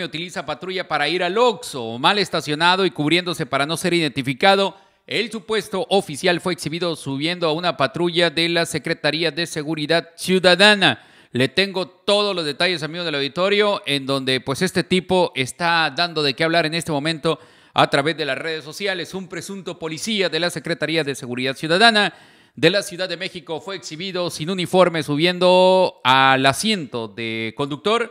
utiliza patrulla para ir al Oxxo, mal estacionado y cubriéndose para no ser identificado. El supuesto oficial fue exhibido subiendo a una patrulla de la Secretaría de Seguridad Ciudadana. Le tengo todos los detalles, amigos del auditorio, en donde pues este tipo está dando de qué hablar en este momento a través de las redes sociales. Un presunto policía de la Secretaría de Seguridad Ciudadana de la Ciudad de México fue exhibido sin uniforme subiendo al asiento de conductor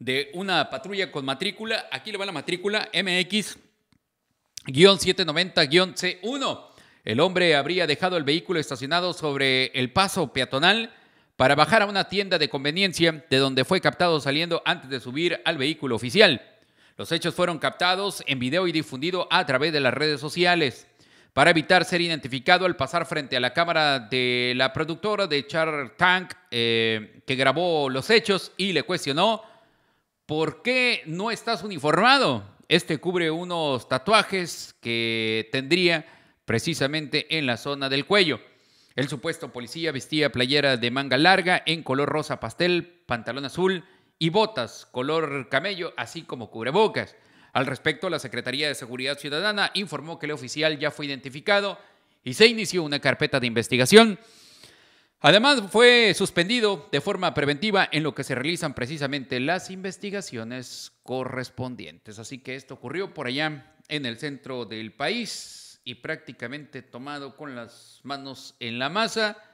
de una patrulla con matrícula. Aquí le va la matrícula MX-790-C1. El hombre habría dejado el vehículo estacionado sobre el paso peatonal para bajar a una tienda de conveniencia de donde fue captado saliendo antes de subir al vehículo oficial. Los hechos fueron captados en video y difundido a través de las redes sociales. Para evitar ser identificado al pasar frente a la cámara de la productora de Char Tank eh, que grabó los hechos y le cuestionó, ¿por qué no estás uniformado? Este cubre unos tatuajes que tendría precisamente en la zona del cuello. El supuesto policía vestía playera de manga larga en color rosa pastel, pantalón azul y botas color camello, así como cubrebocas. Al respecto, la Secretaría de Seguridad Ciudadana informó que el oficial ya fue identificado y se inició una carpeta de investigación Además, fue suspendido de forma preventiva en lo que se realizan precisamente las investigaciones correspondientes. Así que esto ocurrió por allá en el centro del país y prácticamente tomado con las manos en la masa